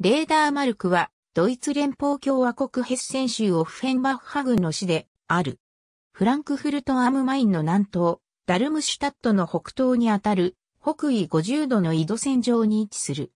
レーダーマルクは、ドイツ連邦共和国ヘッセン州オフヘンバッハグの市で、ある。フランクフルトアムマインの南東、ダルムシュタットの北東にあたる、北緯50度の井戸線上に位置する。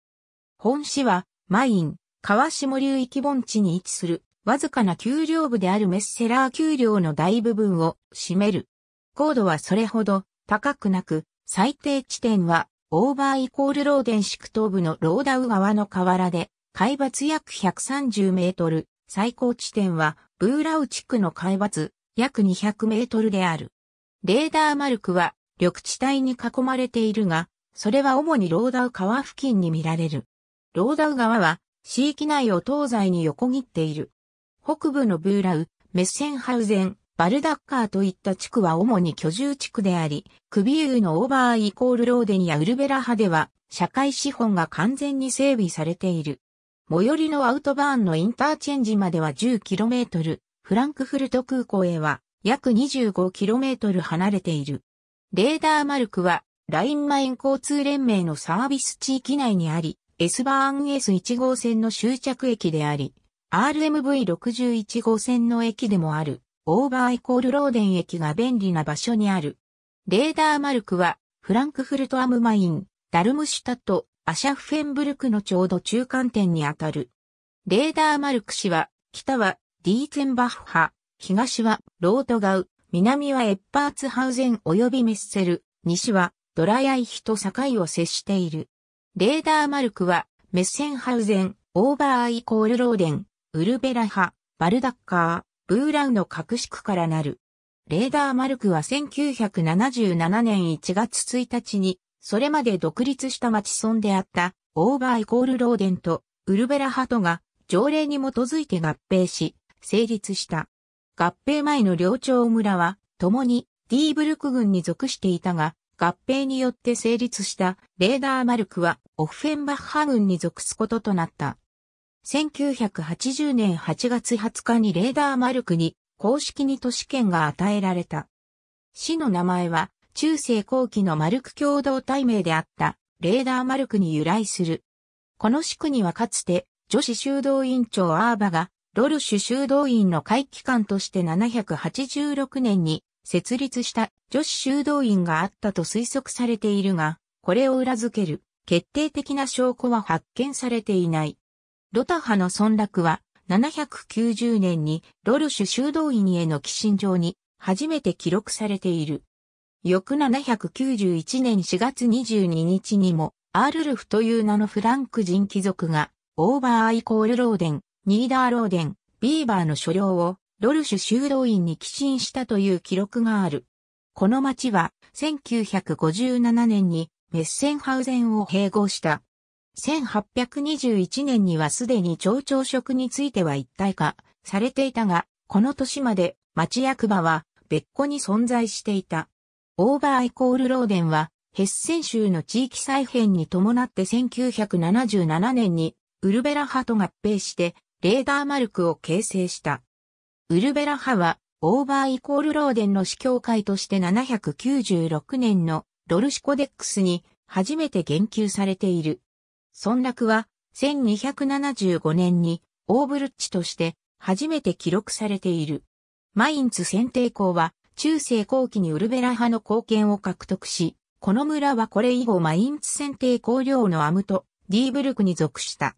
本市は、マイン、川下流域盆地に位置する、わずかな丘陵部であるメッセラー丘陵の大部分を占める。高度はそれほど高くなく、最低地点はオーバーイコールローデン市区東部のローダウ川の河原で、海抜約130メートル、最高地点はブーラウ地区の海抜約200メートルである。レーダーマルクは緑地帯に囲まれているが、それは主にローダウ川付近に見られる。ローダウ川は地域内を東西に横切っている。北部のブーラウ、メッセンハウゼン、バルダッカーといった地区は主に居住地区であり、クビユーのオーバーイコールローデンやウルベラ派では、社会資本が完全に整備されている。最寄りのアウトバーンのインターチェンジまでは 10km、フランクフルト空港へは約 25km 離れている。レーダーマルクは、ラインマイン交通連盟のサービス地域内にあり、S バーン S1 号線の終着駅であり、RMV61 号線の駅でもある。オーバーイコールローデン駅が便利な場所にある。レーダーマルクは、フランクフルトアムマイン、ダルムシュタとアシャフフェンブルクのちょうど中間点にあたる。レーダーマルク市は、北はディーツェンバッフ派、東はロートガウ、南はエッパーツハウゼン及びメッセル、西はドラヤイヒと境を接している。レーダーマルクは、メッセンハウゼン、オーバーイコールローデン、ウルベラ派、バルダッカー、ブーラウの格式からなる。レーダー・マルクは1977年1月1日に、それまで独立した町村であったオーバーイコールローデンとウルベラハトが条例に基づいて合併し、成立した。合併前の領庁村は、共にディーブルク軍に属していたが、合併によって成立したレーダーマルクはオフフェンバッハ軍に属すこととなった。1980年8月20日にレーダーマルクに公式に都市圏が与えられた。市の名前は中世後期のマルク共同体名であったレーダーマルクに由来する。この市区にはかつて女子修道院長アーバがロルシュ修道院の会期間として786年に設立した女子修道院があったと推測されているが、これを裏付ける決定的な証拠は発見されていない。ロタハの村落は、790年にロルシュ修道院への寄進状に初めて記録されている。翌791年4月22日にも、アールルフという名のフランク人貴族が、オーバーアイコールローデン、ニーダーローデン、ビーバーの所領をロルシュ修道院に寄進したという記録がある。この町は1957年にメッセンハウゼンを併合した1821年にはすでに町長職については一体化されていたが、この年まで町役場は別個に存在していた。オーバーイコールローデンは、ヘッセン州の地域再編に伴って1977年にウルベラ派と合併してレーダーマルクを形成した。ウルベラ派はオーバーイコールローデンの司教会として796年のドルシコデックスに初めて言及されている。村落は1275年にオーブルッチとして初めて記録されている。マインツ選定校は中世後期にウルベラ派の貢献を獲得し、この村はこれ以後マインツ選定校領のアムト、ディーブルクに属した。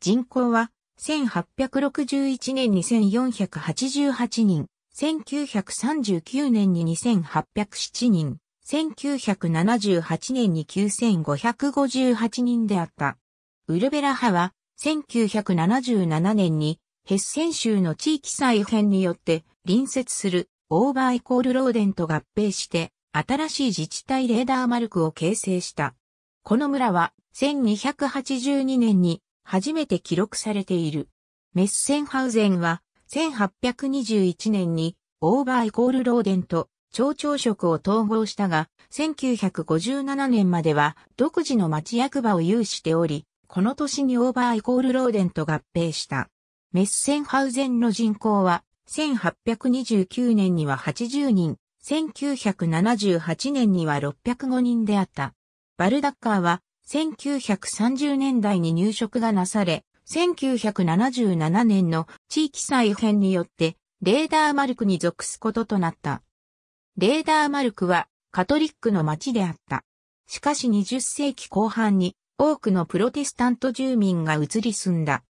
人口は1861年に1488人、1939年に2807人、1978年に9558人であった。ウルベラ派は、1977年に、ヘッセン州の地域再編によって、隣接するオーバーイコールローデンと合併して、新しい自治体レーダーマルクを形成した。この村は、1282年に初めて記録されている。メッセンハウゼンは、1821年にオーバーイコールローデンと町長職を統合したが、1957年までは独自の町役場を有しており、この年にオーバーイコールローデンと合併した。メッセンハウゼンの人口は、1829年には80人、1978年には605人であった。バルダッカーは、1930年代に入職がなされ、1977年の地域再編によって、レーダーマルクに属すこととなった。レーダーマルクはカトリックの町であった。しかし20世紀後半に多くのプロテスタント住民が移り住んだ。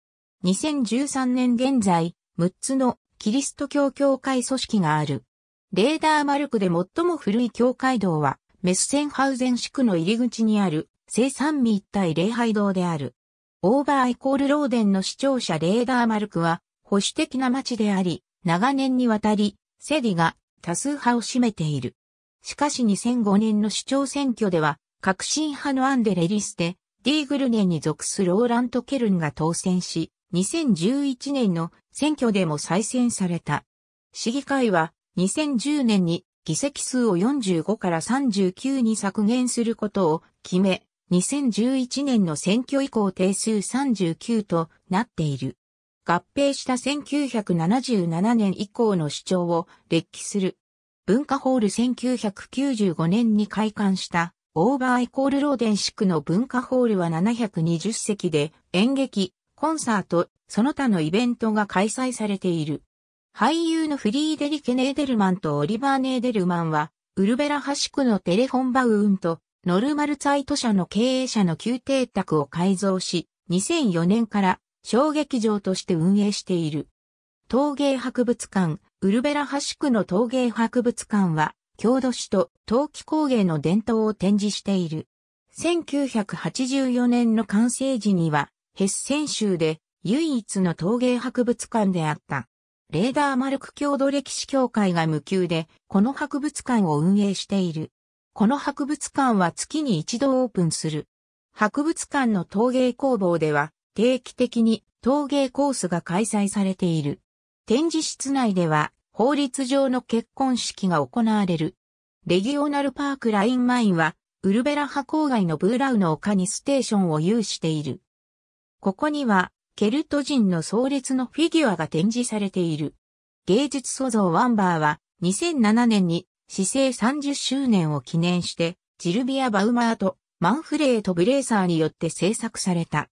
2013年現在、6つのキリスト教教会組織がある。レーダーマルクで最も古い教会堂は、メスセンハウゼン地区の入り口にある、聖三味一体礼拝堂である。オーバーイコールローデンの視聴者レーダーマルクは、保守的な町であり、長年にわたり、セディが多数派を占めている。しかし2005年の市長選挙では、革新派のアンデレリステ、ディーグルネンに属するオーラント・ケルンが当選し、2011年の選挙でも再選された。市議会は2010年に議席数を45から39に削減することを決め、2011年の選挙以降定数39となっている。合併した1977年以降の主張を列記する。文化ホール1995年に開館したオーバーイコールローデン市区の文化ホールは720席で演劇、コンサート、その他のイベントが開催されている。俳優のフリーデリケ・ネーデルマンとオリバー・ネーデルマンは、ウルベラハ市区のテレフォンバウンとノルマルツァイト社の経営者の旧邸宅を改造し、2004年から小劇場として運営している。陶芸博物館、ウルベラハシ区の陶芸博物館は、郷土史と陶器工芸の伝統を展示している。1984年の完成時には、ヘッセン州で唯一の陶芸博物館であった。レーダーマルク郷土歴史協会が無給で、この博物館を運営している。この博物館は月に一度オープンする。博物館の陶芸工房では、定期的に陶芸コースが開催されている。展示室内では法律上の結婚式が行われる。レギオナルパークラインマインはウルベラハ郊外のブーラウの丘にステーションを有している。ここにはケルト人の壮烈のフィギュアが展示されている。芸術塑造ワンバーは2007年に市政30周年を記念してジルビア・バウマーとマンフレート・ブレーサーによって制作された。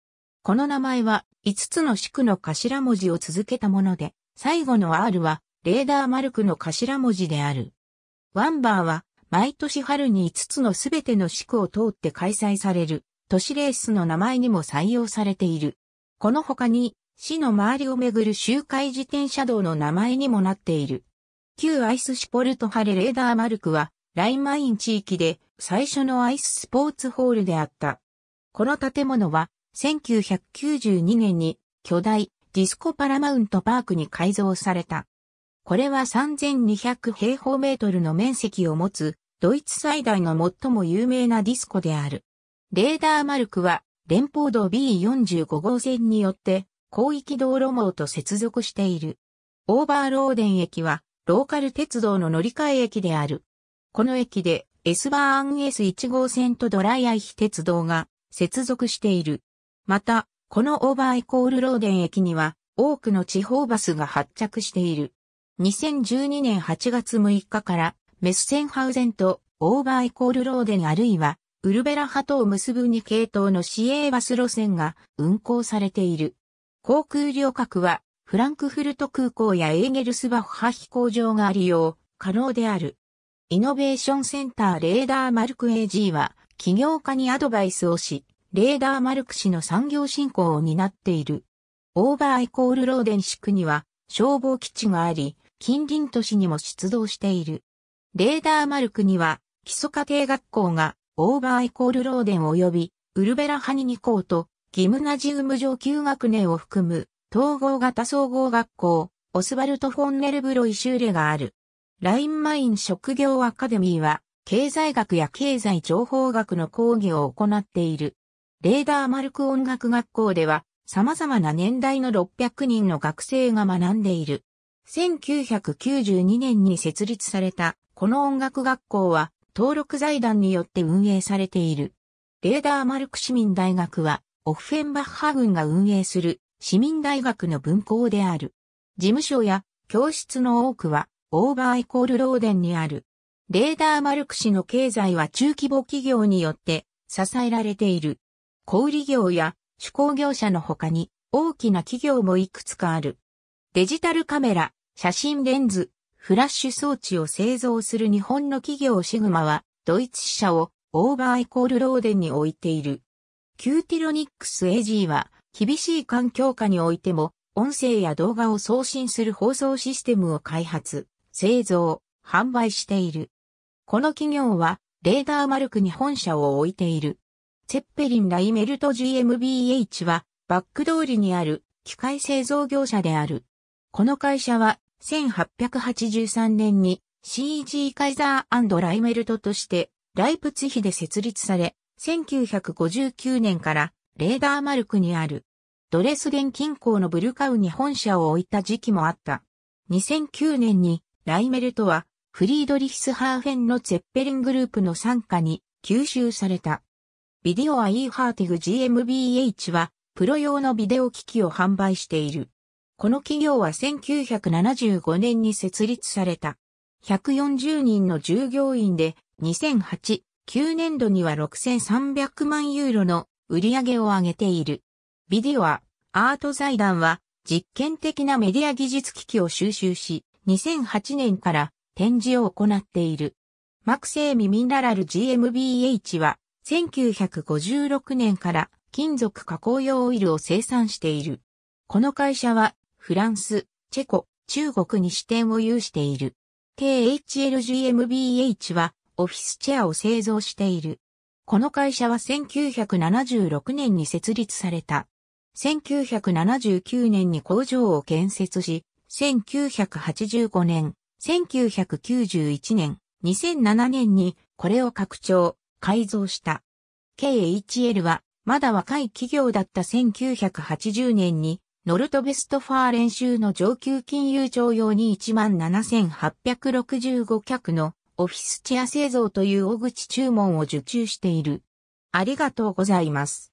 この名前は5つの市区の頭文字を続けたもので、最後の R はレーダーマルクの頭文字である。ワンバーは毎年春に5つのすべての市区を通って開催される都市レースの名前にも採用されている。この他に市の周りをめぐる周回自転車道の名前にもなっている。旧アイスシポルトハレレーダーマルクはラインマイン地域で最初のアイススポーツホールであった。この建物は1992年に巨大ディスコパラマウントパークに改造された。これは3200平方メートルの面積を持つドイツ最大の最も有名なディスコである。レーダーマルクは連邦道 B45 号線によって広域道路網と接続している。オーバーローデン駅はローカル鉄道の乗り換え駅である。この駅で S バーン S1 号線とドライアイヒ鉄道が接続している。また、このオーバーイコールローデン駅には多くの地方バスが発着している。2012年8月6日からメッセンハウゼンとオーバーイコールローデンあるいはウルベラハとを結ぶ2系統の市営バス路線が運行されている。航空旅客はフランクフルト空港やエーゲルスバッハ飛行場が利用可能である。イノベーションセンターレーダーマルク AG は起業家にアドバイスをし、レーダーマルク市の産業振興を担っている。オーバーイコールローデン市区には消防基地があり、近隣都市にも出動している。レーダーマルクには基礎家庭学校がオーバーイコールローデン及びウルベラハニニ校とギムナジウム上級学年を含む統合型総合学校オスバルト・フォンネルブロイシューレがある。ラインマイン職業アカデミーは経済学や経済情報学の講義を行っている。レーダーマルク音楽学校では、様々な年代の600人の学生が学んでいる。1992年に設立された、この音楽学校は、登録財団によって運営されている。レーダーマルク市民大学は、オフェンバッハ軍が運営する市民大学の分校である。事務所や教室の多くは、オーバーイコールローデンにある。レーダーマルク市の経済は中規模企業によって支えられている。小売業や手工業者の他に大きな企業もいくつかある。デジタルカメラ、写真レンズ、フラッシュ装置を製造する日本の企業シグマは、ドイツ支社をオーバーイコールローデンに置いている。キューティロニックス AG は、厳しい環境下においても、音声や動画を送信する放送システムを開発、製造、販売している。この企業は、レーダーマルクに本社を置いている。ツェッペリン・ライメルト GmbH は、バック通りにある機械製造業者である。この会社は、1883年に CG カイザーライメルトとして、ライプツヒで設立され、1959年からレーダーマルクにあるドレスデン近郊のブルカウに本社を置いた時期もあった。2009年にライメルトはフリードリヒスハーフェンのゼッペリングループの傘下に吸収された。ビデオアイーハーティグ GmbH は、プロ用のビデオ機器を販売している。この企業は1975年に設立された。140人の従業員で、2008、9年度には6300万ユーロの売り上げを上げている。ビデオア、アート財団は、実験的なメディア技術機器を収集し、2008年から展示を行っている。マクセイミミナラル GmbH は、1956年から金属加工用オイルを生産している。この会社はフランス、チェコ、中国に支店を有している。KHLGMBH はオフィスチェアを製造している。この会社は1976年に設立された。1979年に工場を建設し、1985年、1991年、2007年にこれを拡張、改造した。KHL は、まだ若い企業だった1980年に、ノルトベストファー練習の上級金融庁用に17,865客のオフィスチェア製造という大口注文を受注している。ありがとうございます。